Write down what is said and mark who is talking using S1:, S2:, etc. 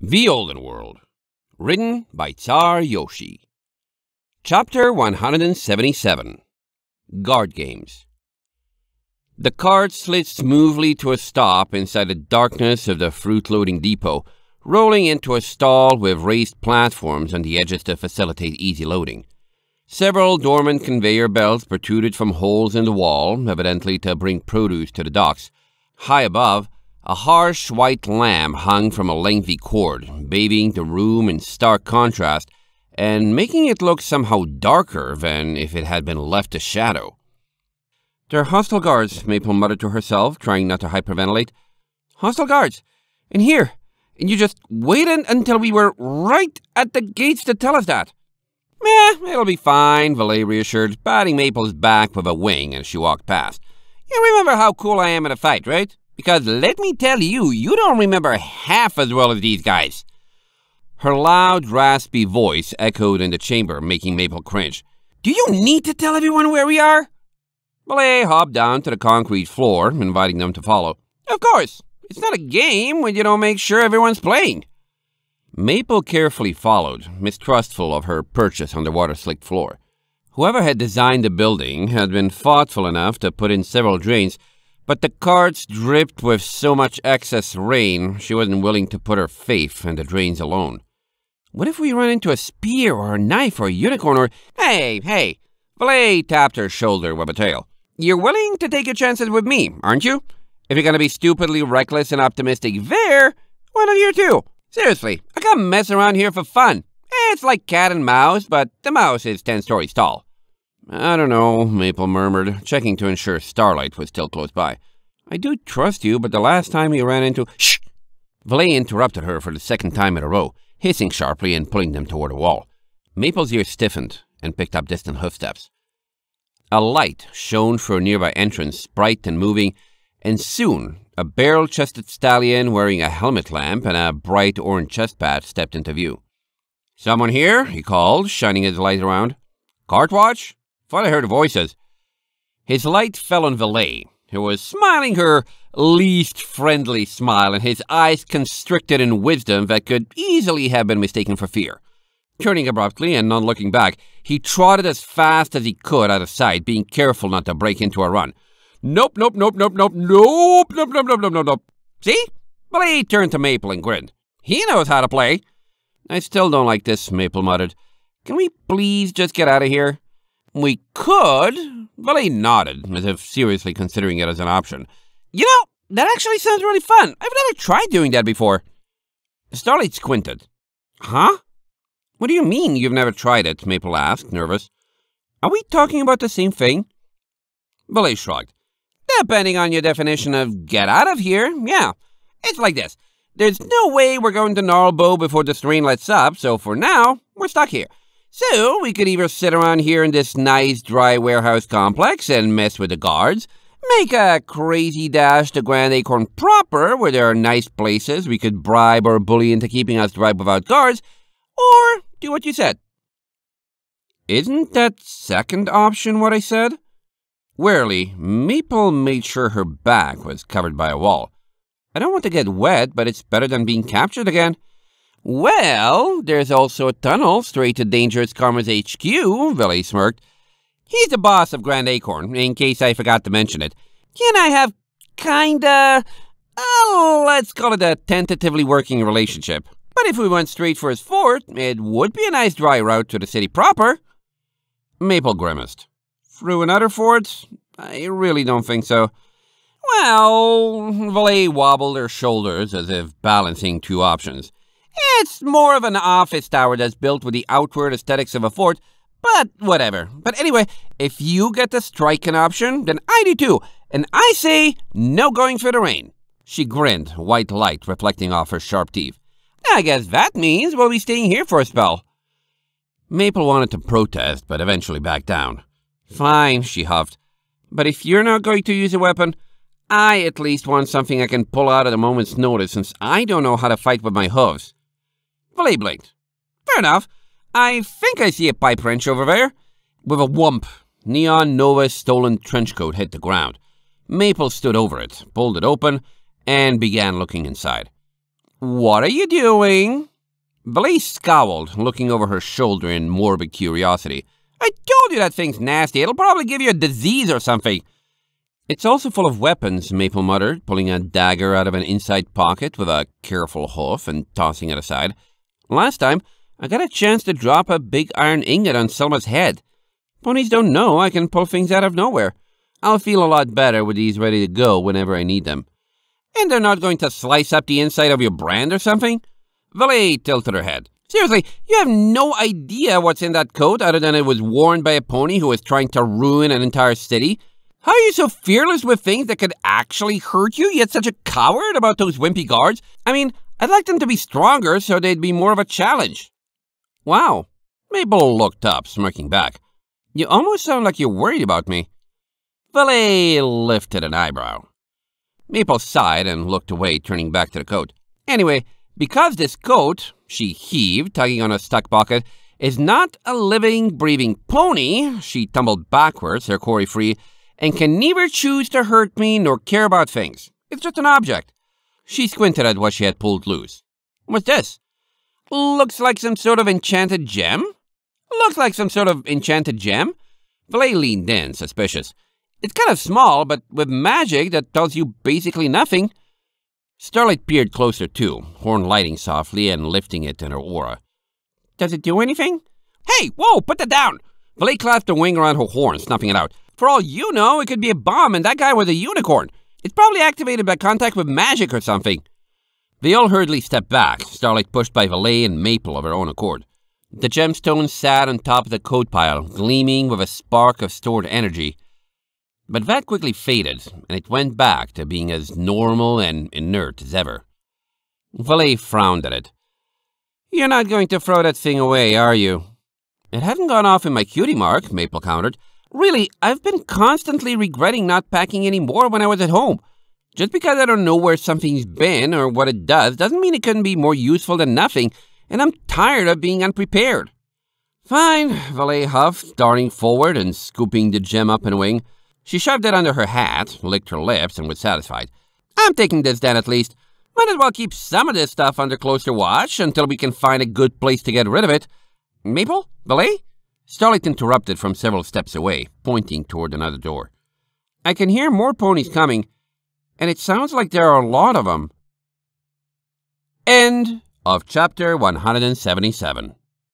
S1: The Olden World, written by Tsar Yoshi. Chapter 177 Guard Games. The cart slid smoothly to a stop inside the darkness of the fruit loading depot, rolling into a stall with raised platforms on the edges to facilitate easy loading. Several dormant conveyor belts protruded from holes in the wall, evidently to bring produce to the docks. High above, a harsh white lamp hung from a lengthy cord, bathing the room in stark contrast and making it look somehow darker than if it had been left a shadow. They're hostile guards, Maple muttered to herself, trying not to hyperventilate. Hostile guards! In here! And you just waited until we were right at the gates to tell us that! Meh, it'll be fine, Valet reassured, patting Maple's back with a wing as she walked past. You remember how cool I am in a fight, right? Because let me tell you, you don't remember half as well as these guys. Her loud, raspy voice echoed in the chamber, making Mabel cringe. Do you need to tell everyone where we are? Belay hopped down to the concrete floor, inviting them to follow. Of course, it's not a game when you don't make sure everyone's playing. Maple carefully followed, mistrustful of her purchase on the water-slick floor. Whoever had designed the building had been thoughtful enough to put in several drains but the cards dripped with so much excess rain, she wasn't willing to put her faith in the drains alone. What if we run into a spear or a knife or a unicorn or... Hey, hey! Blay tapped her shoulder with a tail. You're willing to take your chances with me, aren't you? If you're gonna be stupidly reckless and optimistic there, why of you two. Seriously, I can't mess around here for fun. It's like cat and mouse, but the mouse is ten stories tall. I don't know, Maple murmured, checking to ensure Starlight was still close by. I do trust you, but the last time you ran into... Shh! Valet interrupted her for the second time in a row, hissing sharply and pulling them toward a wall. Maple's ears stiffened and picked up distant hoofsteps. A light shone from a nearby entrance, bright and moving, and soon a barrel-chested stallion wearing a helmet lamp and a bright orange chest pad stepped into view. Someone here, he called, shining his light around. Cartwatch? finally heard voices. His light fell on Valet, who was smiling her least friendly smile, and his eyes constricted in wisdom that could easily have been mistaken for fear. Turning abruptly and not looking back, he trotted as fast as he could out of sight, being careful not to break into a run. Nope, nope, nope, nope, nope, nope, nope, nope, nope, nope, nope, nope. See? Valet turned to Maple and grinned. He knows how to play. I still don't like this, Maple muttered. Can we please just get out of here? We could. Billy nodded, as if seriously considering it as an option. You know, that actually sounds really fun. I've never tried doing that before. Starlight squinted. Huh? What do you mean you've never tried it? Maple asked, nervous. Are we talking about the same thing? Billy shrugged. Depending on your definition of get out of here, yeah. It's like this. There's no way we're going to Gnarlbow before the train lets up, so for now, we're stuck here. So we could either sit around here in this nice dry warehouse complex and mess with the guards, make a crazy dash to Grand Acorn proper where there are nice places we could bribe or bully into keeping us dry without guards, or do what you said. Isn't that second option what I said? Wearily, Maple made sure her back was covered by a wall. I don't want to get wet, but it's better than being captured again. Well, there's also a tunnel straight to Dangerous Karma's HQ, Valet smirked. He's the boss of Grand Acorn, in case I forgot to mention it. Can I have kinda, oh, let's call it a tentatively working relationship. But if we went straight for his fort, it would be a nice dry route to the city proper. Maple grimaced. Through another fort? I really don't think so. Well, Valet wobbled her shoulders as if balancing two options. It's more of an office tower that's built with the outward aesthetics of a fort, but whatever. But anyway, if you get the striking option, then I do too. And I say no going through the rain. She grinned, white light reflecting off her sharp teeth. I guess that means we'll be staying here for a spell. Maple wanted to protest, but eventually backed down. Fine, she huffed. But if you're not going to use a weapon, I at least want something I can pull out at a moment's notice since I don't know how to fight with my hooves. Well, blinked. Fair enough. I think I see a pipe wrench over there. With a whoomp, Neon Nova's stolen trench coat hit the ground. Maple stood over it, pulled it open, and began looking inside. What are you doing? Blaise scowled, looking over her shoulder in morbid curiosity. I told you that thing's nasty. It'll probably give you a disease or something. It's also full of weapons, Maple muttered, pulling a dagger out of an inside pocket with a careful hoof and tossing it aside. Last time, I got a chance to drop a big iron ingot on Selma's head. Ponies don't know I can pull things out of nowhere. I'll feel a lot better with these ready to go whenever I need them. And they're not going to slice up the inside of your brand or something? Valet tilted her head. Seriously, you have no idea what's in that coat other than it was worn by a pony who was trying to ruin an entire city. How are you so fearless with things that could actually hurt you, yet such a coward about those wimpy guards? I mean, I'd like them to be stronger so they'd be more of a challenge. Wow. Mabel looked up, smirking back. You almost sound like you're worried about me. Valet lifted an eyebrow. Maple sighed and looked away, turning back to the coat. Anyway, because this coat, she heaved, tugging on a stuck pocket, is not a living, breathing pony, she tumbled backwards, her quarry free, and can neither choose to hurt me nor care about things. It's just an object. She squinted at what she had pulled loose. What's this? Looks like some sort of enchanted gem? Looks like some sort of enchanted gem? Blay leaned in, suspicious. It's kind of small, but with magic that tells you basically nothing. Starlight peered closer too, horn lighting softly and lifting it in her aura. Does it do anything? Hey, whoa, put that down! Blake clapped a wing around her horn, snuffing it out. For all you know, it could be a bomb and that guy was a unicorn. It's probably activated by contact with magic or something. They all hurriedly stepped back, Starlight pushed by Valet and Maple of her own accord. The gemstone sat on top of the coat pile, gleaming with a spark of stored energy. But that quickly faded, and it went back to being as normal and inert as ever. Valet frowned at it. You're not going to throw that thing away, are you? It hadn't gone off in my cutie mark, Maple countered. Really, I've been constantly regretting not packing any more when I was at home. Just because I don't know where something's been or what it does doesn't mean it couldn't be more useful than nothing, and I'm tired of being unprepared. Fine, Valet huffed, darting forward and scooping the gem up in a wing. She shoved it under her hat, licked her lips, and was satisfied. I'm taking this then at least. Might as well keep some of this stuff under closer watch until we can find a good place to get rid of it. Maple? Valet? Starlight interrupted from several steps away, pointing toward another door. I can hear more ponies coming, and it sounds like there are a lot of them. End of chapter 177.